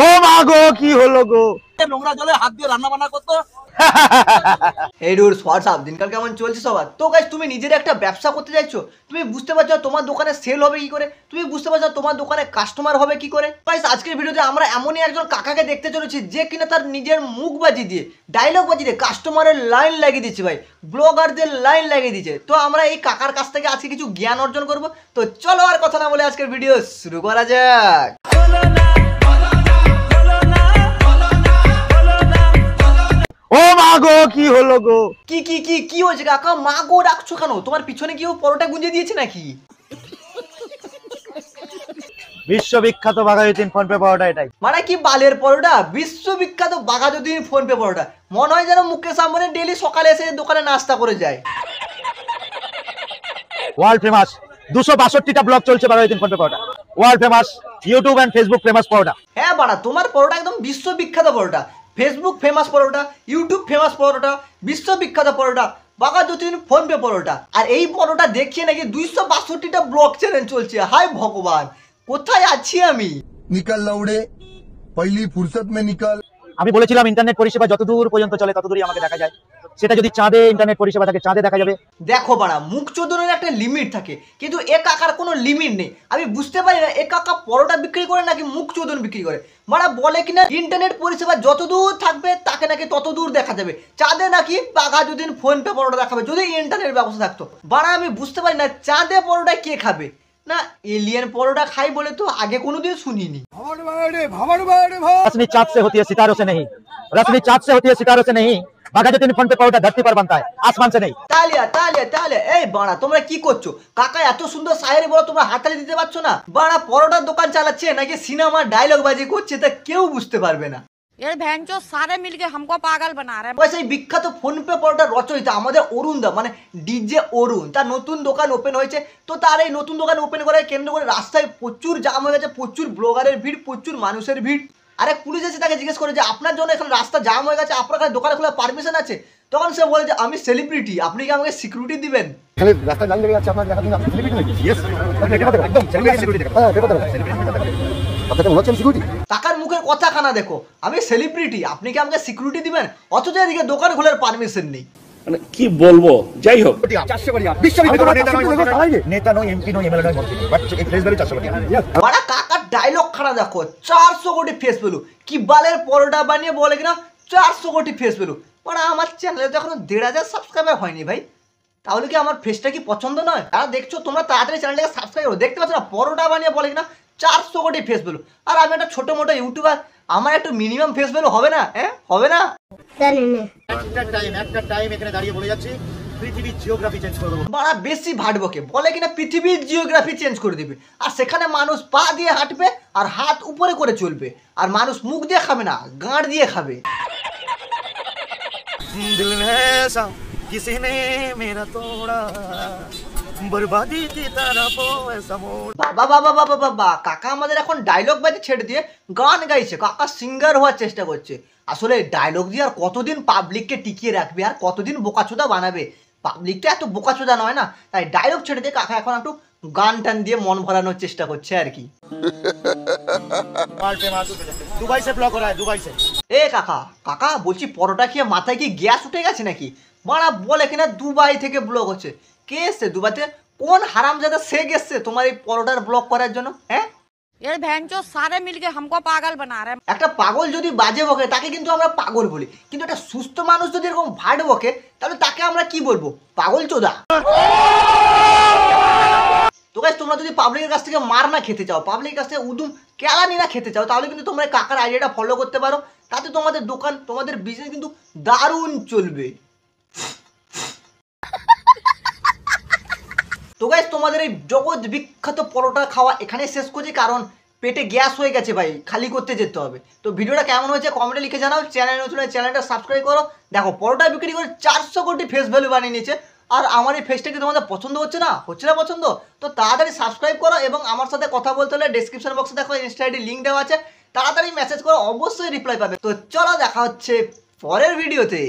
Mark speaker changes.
Speaker 1: ও মা গো কি হলো গো নোংরা জলে হাত দিয়ে রান্না বান্না করতো সবার ব্যবসা করতে চাইছো তুমি বুঝতে পারছো তোমার দোকানে সেল হবে কি করে তুমি বুঝতে পারছো তোমার দোকানে কাস্টমার হবে কি করে ভিডিওতে আমরা এমনই একজন কাকাকে দেখতে চলেছি যে কিনা তার নিজের মুখ বাজি দিয়ে ডায়লগ বাজি দিয়ে কাস্টমারের লাইন লাগিয়ে দিচ্ছে ভাই ব্লগারদের লাইন লাগিয়ে দিচ্ছে তো আমরা এই কাকার কাছ থেকে আজকে কিছু জ্ঞান অর্জন করব তো চলো আর কথা না বলে আজকের ভিডিও শুরু করা যাক ও মা গো কি হলো গো কি কি কি কি হয়েছে কাকা মা গো রাখছো কেন তোমার পিছনে কি ও পরোটা গুঁজে দিয়েছে নাকি বিশ্ববিখ্যাত বাঘাযতীন ফোন পে পরোটা এটাই মানে কি বালের পরোটা বিশ্ববিখ্যাত বাঘাযতীন ফোন পে পরোটা মনে হয় যেন মুকেশ আম্বানি ডেলি সকালে এসে দোকানে নাস্তা করে যায় ওয়ার্ল্ড ফেমাস দুশো বাষট্টিটা ব্লগ চলছে বাঘাযতীন ফোন পে paratha world famous YouTube and Facebook famous paratha হ্যাঁ বাড়া তোমার পরোটা একদম বিশ্ববিখ্যাত paratha Facebook famous paratha YouTube famous paratha বিশ্ববিখ্যাত পরোটা বাঘা যতীন ফোনপে পরোটা আর এই পরোটা দেখিয়ে নাকি দুইশো বাষট্টিটা ব্লক চ্যানেল চলছে হাই ভগবান কোথায় আছি আমি নিকাল লাউড়ে পহলি ফুরসত মে নিকাল আমি বলেছিলাম ইন্টারনেট পরিষেবা যতদূর পর্যন্ত চলে ততদূরই আমাকে দেখা যায় সেটা যদি চাঁদে ইন্টারনেট পরিষেবা থাকে চাঁদে দেখা যাবে দেখো বাড়া মুখ চোদনের একটা লিমিট থাকে কিন্তু এ কাকার কোনো লিমিট নেই আমি বুঝতে পারি না এ কাকা পরোটা বিক্রি করে নাকি মুখ চোদন বিক্রি করে মারা বলে কিনা ইন্টারনেট পরিষেবা যত দূর থাকবে তাকে নাকি তত দূর দেখা যাবে চাঁদে নাকি পাকা যদি ফোন পে পরোটা দেখাবে যদি ইন্টারনেট ব্যবস্থা থাকতো বাড়া আমি বুঝতে পারি না চাঁদে পরোটা কে খাবে না এলিয়ান পরোটা খাই বলে তো আগে কোনোদিন শুনিনি ভাবার বাইরে ভাবার বাইরে ভাই চাঁদ সে হতি সিতারো সে নেই রশ্মি চাঁদ সে হতি সিতারো সে নেই বাঘা তিনি ফোন পে পাউটা ধরতে পারবান তাই আসমানছে নেই তালিয়া তালিয়া তালিয়া এই বাড়া তোমরা কি করছো কাকা এত সুন্দর সাহেরি বলো তোমরা হাতালি দিতে পারছো না বাড়া পরোটার দোকান চালাচ্ছে নাকি সিনেমা ডায়লগ বাজি করছে তা কেউ বুঝতে পারবে না এর ভ্যানচো সারে মিলকে হামকো পাগল বানা রে বিখ্যাত ফোন পে পরোটা রচয়িতা আমাদের অরুণ দা মানে ডিজে অরুণ তার নতুন দোকান ওপেন হয়েছে তো তার এই নতুন দোকান ওপেন করে কেন্দ্র করে রাস্তায় প্রচুর জাম হয়ে গেছে প্রচুর ব্লগারের ভিড় প্রচুর মানুষের ভিড় আরেক পুলিশ এসে তাকে জিজ্ঞেস করে যে আপনার জন্য এখানে রাস্তা জাম হয়ে গেছে আপনার কাছে দোকানে খোলার পারমিশন আছে তখন সে বলে যে আমি সেলিব্রিটি আপনি কি আমাকে সিকিউরিটি দিবেন হ্যাঁ, টাকার মুখের কথা খানা দেখো আমি সেলিব্রিটি আপনি কি আমাকে সিকিউরিটি দিবেন অথচ এদিকে দোকান খোলার পারমিশন নেই মানে কি বলবো যাই হোক নেতা নয় ডাইলগ খারা দেখো চারশো কোটি ফেস পেলো কি বালের পরোটা বানিয়ে বলে কিনা চারশো কোটি ফেস পেলো মানে আমার চ্যানেলে তো এখনো দেড় হাজার সাবস্ক্রাইবার হয়নি ভাই তাহলে কি আমার ফেসটা কি পছন্দ নয় আর দেখছো তোমরা তাড়াতাড়ি চ্যানেলটাকে সাবস্ক্রাইব করো দেখতে পাচ্ছ না পরোটা বানিয়ে বলে কিনা চারশো কোটি ফেস পেলো আর আমি একটা ছোটো মোটো ইউটিউবার আমার একটু মিনিমাম ফেস পেলো হবে না হ্যাঁ হবে না একটা টাইম একটা টাইম এখানে দাঁড়িয়ে বলে যাচ্ছি পৃথিবীর জিওগ্রাফি চেঞ্জ করে দেবো বাড়া বেশি ভাটবোকে বলে কিনা পৃথিবীর জিওগ্রাফি চেঞ্জ করে দিবে আর সেখানে মানুষ পা দিয়ে হাঁটবে আর হাত উপরে করে চলবে আর মানুষ মুখ দিয়ে খাবে না গাঁড় দিয়ে খাবে দিল বাবা বাবা কাকা আমাদের এখন ডায়লগ বাজে ছেড়ে দিয়ে গান গাইছে কাকা সিঙ্গার হওয়ার চেষ্টা করছে আসলে ডায়লগ দিয়ে আর কতদিন পাবলিককে টিকিয়ে রাখবে আর কতদিন বোকাচোদা বানাবে পাবলিকটা এত বোকাচোদা নয় না তাই ডায়লগ ছেড়ে দিয়ে কাকা এখন একটু গান টান দিয়ে মন ভরানোর চেষ্টা করছে আর কি এ কাকা কাকা বলছি পরোটা খেয়ে মাথায় কি গ্যাস উঠে গেছে নাকি মারা বলে কিনা দুবাই থেকে ব্লগ হচ্ছে কে এসছে দুবাইতে কোন হারাম জাদা সে গেছে তোমার এই পরোটার ব্লক করার জন্য হ্যাঁ এর ভ্যানচো সারে মিলকে হামকো পাগল বানা রে একটা পাগল যদি বাজে বকে তাকে কিন্তু আমরা পাগল বলি কিন্তু একটা সুস্থ মানুষ যদি এরকম ভাট বকে তাহলে তাকে আমরা কি বলবো পাগল চোদা তো গাছ তোমরা যদি পাবলিকের কাছ থেকে মার না খেতে চাও পাবলিকের কাছ থেকে উদুম কেলানি না খেতে চাও তাহলে কিন্তু তোমরা কাকার আইডিয়াটা ফলো করতে পারো তাতে তোমাদের দোকান তোমাদের বিজনেস কিন্তু দারুণ চলবে তো গাছ তোমাদের এই জগৎ বিখ্যাত পরোটা খাওয়া এখানে শেষ করছি কারণ পেটে গ্যাস হয়ে গেছে ভাই খালি করতে যেতে হবে তো ভিডিওটা কেমন হয়েছে কমেন্টে লিখে জানাও চ্যানেল নতুন চ্যানেলটা সাবস্ক্রাইব করো দেখো পরোটা বিক্রি করে চারশো কোটি ফেস ভ্যালু বানিয়ে নিয়েছে আর আমার এই ফেসটা কি তোমাদের পছন্দ হচ্ছে না হচ্ছে না পছন্দ তো তাড়াতাড়ি সাবস্ক্রাইব করো এবং আমার সাথে কথা বলতে হলে ডিসক্রিপশন বক্সে দেখো ইনস্টা আইডি লিঙ্ক দেওয়া আছে তাড়াতাড়ি মেসেজ করো অবশ্যই রিপ্লাই পাবে তো চলো দেখা হচ্ছে পরের ভিডিওতে